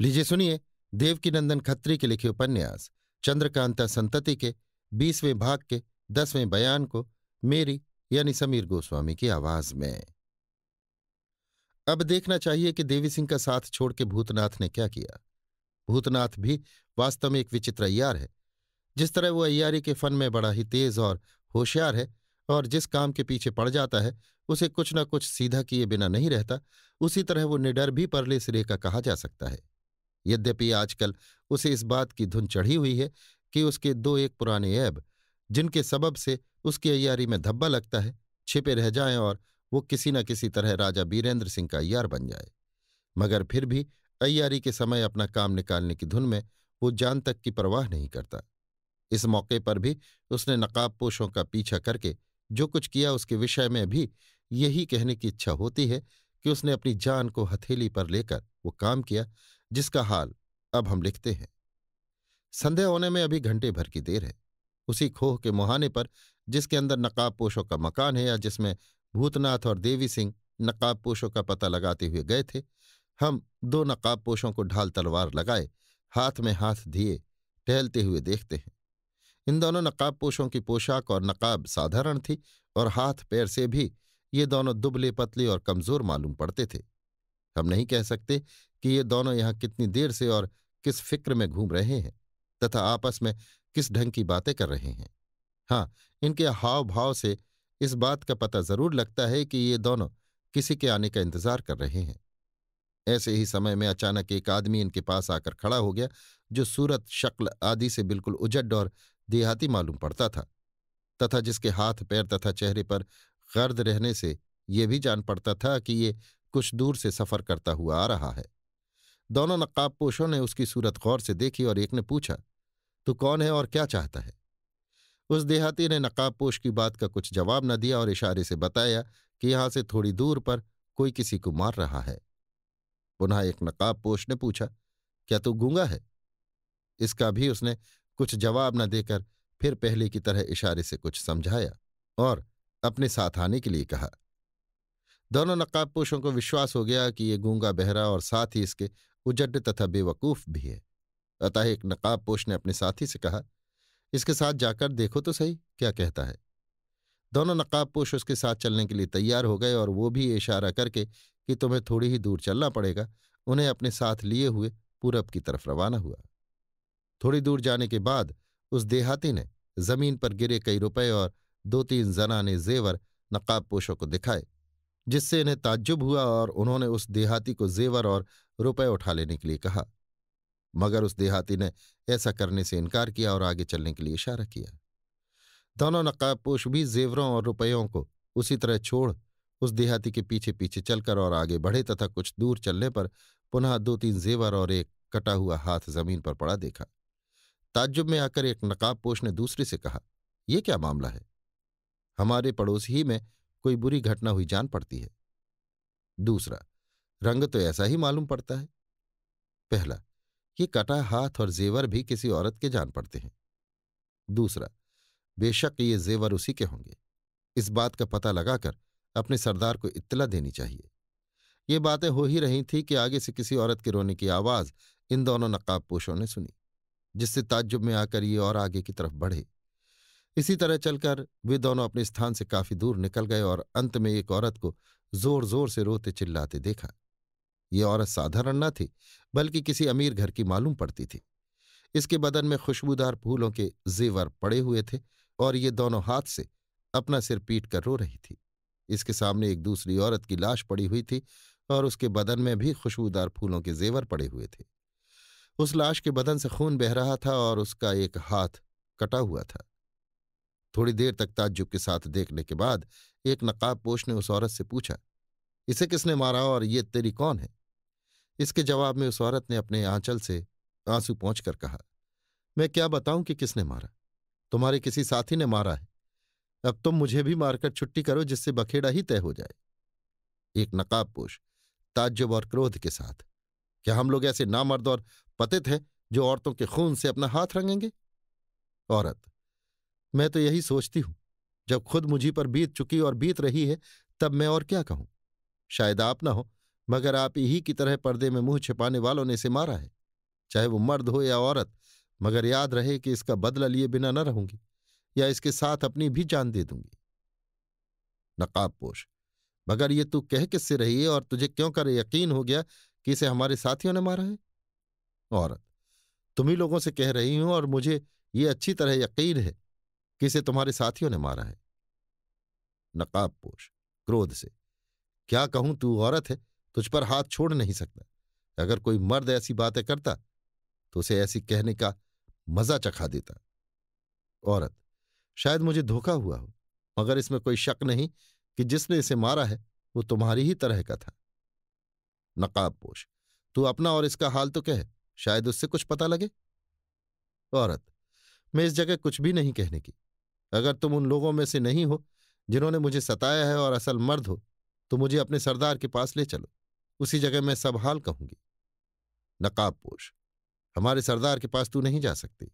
लीजिए सुनिए देवकीनंदन खत्री के लिखे उपन्यास चंद्रकांता संतति के बीसवें भाग के दसवें बयान को मेरी यानी समीर गोस्वामी की आवाज में अब देखना चाहिए कि देवी सिंह का साथ छोड़ के भूतनाथ ने क्या किया भूतनाथ भी वास्तव में एक विचित्र अय्यार है जिस तरह वो अय्यारी के फन में बड़ा ही तेज और होशियार है और जिस काम के पीछे पड़ जाता है उसे कुछ ना कुछ सीधा किए बिना नहीं रहता उसी तरह वो निडर भी परले सिरे का कहा जा सकता है यद्यपि आजकल उसे इस बात की धुन चढ़ी हुई है कि उसके दो एक पुराने ऐब जिनके सबब से उसकी अयारी में धब्बा लगता है छिपे रह जाएं और वो किसी न किसी तरह राजा बीरेंद्र सिंह का अयार बन जाए मगर फिर भी अयारी के समय अपना काम निकालने की धुन में वो जान तक की परवाह नहीं करता इस मौके पर भी उसने नकाबपोशों का पीछा करके जो कुछ किया उसके विषय में भी यही कहने की इच्छा होती है कि उसने अपनी जान को हथेली पर लेकर वो काम किया जिसका हाल अब हम लिखते हैं संध्या होने में अभी घंटे भर की देर है उसी खोह के मुहाने पर जिसके अंदर नकाबपोशों का मकान है या जिसमें भूतनाथ और देवी सिंह नकाबपोशों का पता लगाते हुए गए थे हम दो नकाबपोशों को ढाल तलवार लगाए हाथ में हाथ दिए टहलते हुए देखते हैं इन दोनों नकाबपोशों की पोशाक और नकाब साधारण थी और हाथ पैर से भी ये दोनों दुबले पतले और कमजोर मालूम पड़ते थे हम नहीं कह सकते कि ये दोनों यहां कितनी देर से और किस फिक्र में घूम रहे हैं तथा आपस में किस ढंग की बातें कर रहे हैं हाँ इनके हाव भाव से इस बात का पता जरूर लगता है कि ये दोनों किसी के आने का इंतजार कर रहे हैं ऐसे ही समय में अचानक एक आदमी इनके पास आकर खड़ा हो गया जो सूरत शक्ल आदि से बिल्कुल उजड और देहाती मालूम पड़ता था तथा जिसके हाथ पैर तथा चेहरे पर गर्द रहने से ये भी जान पड़ता था कि ये कुछ दूर से सफर करता हुआ आ रहा है दोनों नकाबपोशों ने उसकी सूरत गौर से देखी और एक ने पूछा तू कौन है और क्या चाहता है उस देहाती ने नकाबपोश की बात का कुछ जवाब न दिया और इशारे से बताया कि यहां से थोड़ी दूर पर कोई किसी को मार रहा है पुनः एक नकाबपोश ने पूछा क्या तू गूंगा है इसका भी उसने कुछ जवाब न देकर फिर पहले की तरह इशारे से कुछ समझाया और अपने साथ आने के लिए कहा दोनों नकाबपोशों को विश्वास हो गया कि ये गूंगा बहरा और साथ ही इसके उजड तथा बेवकूफ भी है अतः एक नकाब पोष ने अपने साथी से कहा इसके साथ जाकर देखो तो सही क्या कहता है दोनों नकाब पोष उसके साथ चलने के लिए तैयार हो गए और वो भी इशारा करके कि तुम्हें थोड़ी ही दूर चलना पड़ेगा उन्हें अपने साथ लिए हुए पूरब की तरफ रवाना हुआ थोड़ी दूर जाने के बाद उस देहाती ने जमीन पर गिरे कई रुपए और दो तीन जनाने जेवर नकाब को दिखाए जिससे इन्हें ताज्जुब हुआ और उन्होंने उस देहाती को जेवर और रुपए उठा लेने के लिए कहा मगर उस देहाती ने ऐसा करने से इनकार किया और आगे चलने के लिए इशारा किया दोनों नकाबपोश भी जेवरों और रुपयों को उसी तरह छोड़ उस देहाती के पीछे पीछे चलकर और आगे बढ़े तथा कुछ दूर चलने पर पुनः दो तीन जेवर और एक कटा हुआ हाथ जमीन पर पड़ा देखा ताज्जुब में आकर एक नकाबपोश ने दूसरे से कहा यह क्या मामला है हमारे पड़ोस ही में कोई बुरी घटना हुई जान पड़ती है दूसरा रंग तो ऐसा ही मालूम पड़ता है पहला ये कटा हाथ और जेवर भी किसी औरत के जान पड़ते हैं दूसरा बेशक ये जेवर उसी के होंगे इस बात का पता लगाकर अपने सरदार को इत्तला देनी चाहिए ये बातें हो ही रही थी कि आगे से किसी औरत के रोने की आवाज़ इन दोनों नकाबपोशों ने सुनी जिससे ताज्जुब में आकर ये और आगे की तरफ बढ़े इसी तरह चलकर वे दोनों अपने स्थान से काफी दूर निकल गए और अंत में एक औरत को जोर जोर से रोते चिल्लाते देखा ये औरत साधारण न थी बल्कि किसी अमीर घर की मालूम पड़ती थी इसके बदन में खुशबूदार फूलों के जेवर पड़े हुए थे और ये दोनों हाथ से अपना सिर पीट कर रो रही थी इसके सामने एक दूसरी औरत की लाश पड़ी हुई थी और उसके बदन में भी खुशबूदार फूलों के जेवर पड़े हुए थे उस लाश के बदन से खून बह रहा था और उसका एक हाथ कटा हुआ था थोड़ी देर तक ताज्जुब के साथ देखने के बाद एक नकाबपोश ने उस औरत से पूछा इसे किसने मारा और ये तेरी कौन है इसके जवाब में उस औरत ने अपने आंचल से आंसू पहुंच कर कहा मैं क्या बताऊं कि किसने मारा तुम्हारे किसी साथी ने मारा है अब तुम मुझे भी मारकर छुट्टी करो जिससे बखेड़ा ही तय हो जाए एक नकाबपोश ताज्जुब और क्रोध के साथ क्या हम लोग ऐसे नामर्द और पतित हैं जो औरतों के खून से अपना हाथ रंगेंगे औरत मैं तो यही सोचती हूं जब खुद मुझी पर बीत चुकी और बीत रही है तब मैं और क्या कहूं शायद आप ना हो मगर आप ही की तरह पर्दे में मुंह छिपाने वालों ने इसे मारा है चाहे वो मर्द हो या औरत मगर याद रहे कि इसका बदला लिए बिना न रहूंगी या इसके साथ अपनी भी जान दे दूंगी नकाबपोश मगर ये तू कह किससे रही है और तुझे क्यों कर यकीन हो गया कि इसे हमारे साथियों ने मारा है औरत तुम्ही लोगों से कह रही हूं और मुझे ये अच्छी तरह यकीन है कि इसे तुम्हारे साथियों ने मारा है नकाबपोश क्रोध से क्या कहूं तू औरत है तुझ पर हाथ छोड़ नहीं सकता अगर कोई मर्द ऐसी बातें करता तो उसे ऐसी कहने का मजा चखा देता औरत शायद मुझे धोखा हुआ हो मगर इसमें कोई शक नहीं कि जिसने इसे मारा है वो तुम्हारी ही तरह का था नकाबपोश तू अपना और इसका हाल तो कह शायद उससे कुछ पता लगे औरत मैं इस जगह कुछ भी नहीं कहने की अगर तुम उन लोगों में से नहीं हो जिन्होंने मुझे सताया है और असल मर्द हो तो मुझे अपने सरदार के पास ले चलो उसी जगह मैं सब हाल कहूंगी नकाबपोश हमारे सरदार के पास तू नहीं जा सकती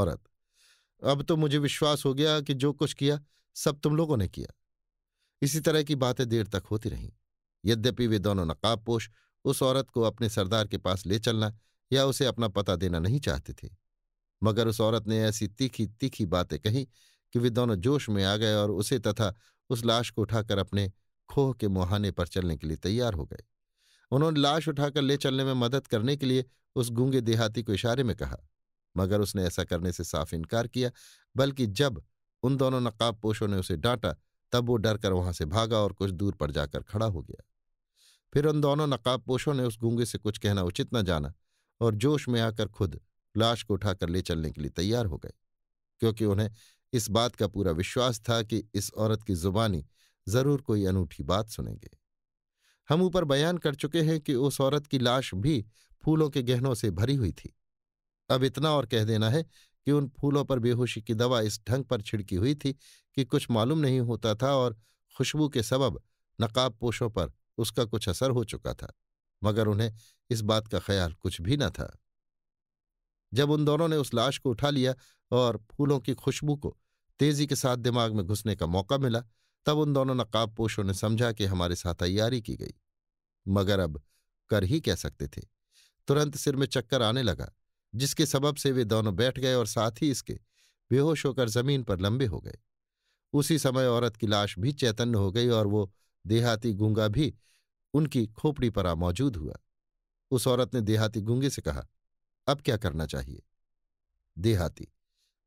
औरत अब तो मुझे विश्वास हो गया कि जो कुछ किया सब तुम लोगों ने किया इसी तरह की बातें देर तक होती रहीं यद्यपि वे दोनों नकाबपोश उस औरत को अपने सरदार के पास ले चलना या उसे अपना पता देना नहीं चाहते थे मगर उस औरत ने ऐसी तीखी तीखी बातें कही कि वे दोनों जोश में आ गए और उसे तथा उस लाश को उठाकर अपने खोह के मुहाने पर चलने के लिए तैयार हो गए उन्होंने लाश उठाकर ले चलने में मदद करने के लिए उस गूंगे देहाती को इशारे में कहा मगर उसने ऐसा करने से साफ इनकार किया बल्कि जब उन दोनों नकाबपोशों ने उसे डांटा तब वो डरकर वहां से भागा और कुछ दूर पर जाकर खड़ा हो गया फिर उन दोनों नकाबपोशों ने उस गूंगे से कुछ कहना उचित न जाना और जोश में आकर खुद लाश को उठाकर ले चलने के लिए तैयार हो गए क्योंकि उन्हें इस बात का पूरा विश्वास था कि इस औरत की जुबानी जरूर कोई अनूठी बात सुनेंगे हम ऊपर बयान कर चुके हैं कि उस औरत की लाश भी फूलों के गहनों से भरी हुई थी अब इतना और कह देना है कि उन फूलों पर बेहोशी की दवा इस ढंग पर छिड़की हुई थी कि कुछ मालूम नहीं होता था और खुशबू के सबब नकाब पोशों पर उसका कुछ असर हो चुका था मगर उन्हें इस बात का ख्याल कुछ भी न था जब उन दोनों ने उस लाश को उठा लिया और फूलों की खुशबू को तेजी के साथ दिमाग में घुसने का मौका मिला तब उन दोनों नकाबपोशों ने समझा कि हमारे साथ तैयारी की गई मगर अब कर ही कह सकते थे तुरंत सिर में चक्कर आने लगा जिसके सबब से वे दोनों बैठ गए और साथ ही इसके बेहोश होकर जमीन पर लंबे हो गए उसी समय औरत की लाश भी चैतन्य हो गई और वो देहाती गूंगा भी उनकी खोपड़ी पर आ मौजूद हुआ उस औरत ने देहाती गूंगे से कहा अब क्या करना चाहिए देहाती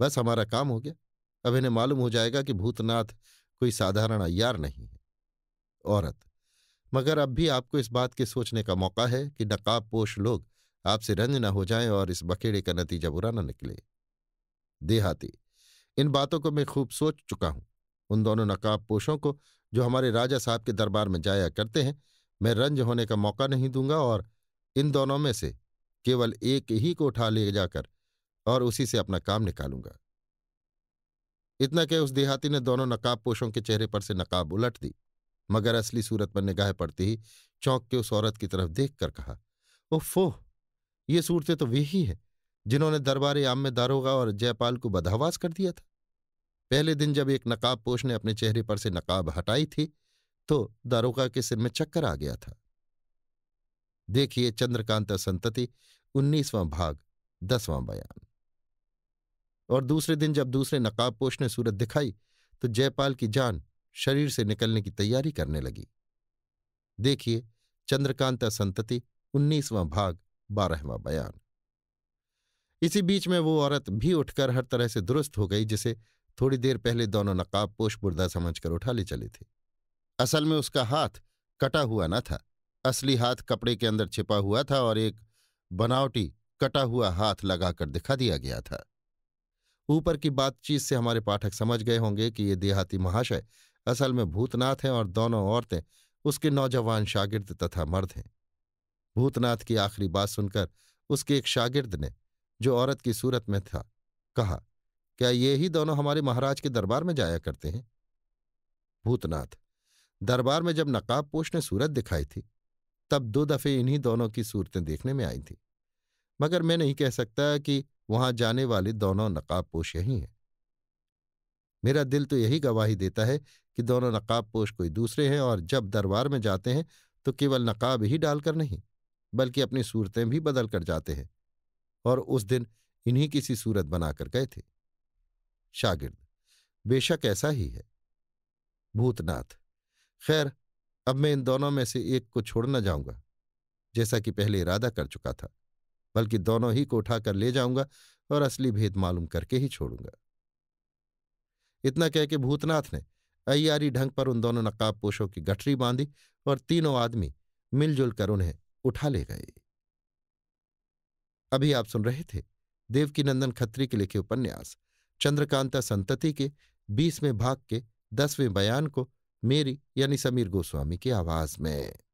बस हमारा काम हो गया अब इन्हें मालूम हो जाएगा कि भूतनाथ कोई साधारण अयार नहीं है औरत मगर अब भी आपको इस बात के सोचने का मौका है कि नकाब पोष लोग आपसे रंज न हो जाएं और इस बखेड़े का नतीजा बुरा न निकले देहाती इन बातों को मैं खूब सोच चुका हूं उन दोनों नकाब को जो हमारे राजा साहब के दरबार में जाया करते हैं मैं रंज होने का मौका नहीं दूंगा और इन दोनों में से केवल एक ही को उठा ले जाकर और उसी से अपना काम निकालूंगा इतना कह उस देहाती ने दोनों नकाब पोशों के चेहरे पर से नकाब उलट दी मगर असली सूरत पर निगाह पड़ती ही चौंक के उस औरत की तरफ देख कर कहा ओफो ये सूरतें तो वे ही हैं जिन्होंने दरबार आम में दारोगा और जयपाल को बदहवास कर दिया था पहले दिन जब एक नकाब पोष ने अपने चेहरे पर से नकाब हटाई थी तो दारोगा के सिर में चक्कर आ गया था देखिए चंद्रकांता संतति उन्नीसवां भाग दसवां बयान और दूसरे दिन जब दूसरे नकाबपोश ने सूरत दिखाई तो जयपाल की जान शरीर से निकलने की तैयारी करने लगी देखिए चंद्रकांता संतति उन्नीसवां भाग बारहवां बयान इसी बीच में वो औरत भी उठकर हर तरह से दुरुस्त हो गई जिसे थोड़ी देर पहले दोनों नकाबपोश बुर्दा समझकर उठा ले चले थे असल में उसका हाथ कटा हुआ न था असली हाथ कपड़े के अंदर छिपा हुआ था और एक बनावटी कटा हुआ हाथ लगाकर दिखा दिया गया था ऊपर की बातचीत से हमारे पाठक समझ गए होंगे कि ये देहाती महाशय असल में भूतनाथ हैं और दोनों औरतें उसके नौजवान शागिर्द तथा मर्द हैं भूतनाथ की आखिरी बात सुनकर उसके एक शागिर्द ने जो औरत की सूरत में था कहा क्या ये ही दोनों हमारे महाराज के दरबार में जाया करते हैं भूतनाथ दरबार में जब पोष ने सूरत दिखाई थी तब दो दफे इन्हीं दोनों की सूरतें देखने में आई थी मगर मैं नहीं कह सकता कि वहां जाने वाले दोनों नकाबपोश यही हैं मेरा दिल तो यही गवाही देता है कि दोनों नकाबपोश कोई दूसरे हैं और जब दरबार में जाते हैं तो केवल नकाब ही डालकर नहीं बल्कि अपनी सूरतें भी बदल कर जाते हैं और उस दिन इन्हीं किसी सूरत बनाकर गए थे शागिर्द बेशक ऐसा ही है भूतनाथ खैर अब मैं इन दोनों में से एक को छोड़ना जाऊंगा जैसा कि पहले इरादा कर चुका था बल्कि दोनों ही को उठाकर ले जाऊंगा और असली भेद मालूम करके ही छोड़ूंगा इतना कह के भूतनाथ ने अयारी ढंग पर उन दोनों नकाबपोशों की गठरी बांधी और तीनों आदमी मिलजुल कर उन्हें उठा ले गए अभी आप सुन रहे थे देवकीनंदन खत्री के लिखे उपन्यास चंद्रकांता संतति के बीसवें भाग के दसवें बयान को मेरी यानी समीर गोस्वामी की आवाज में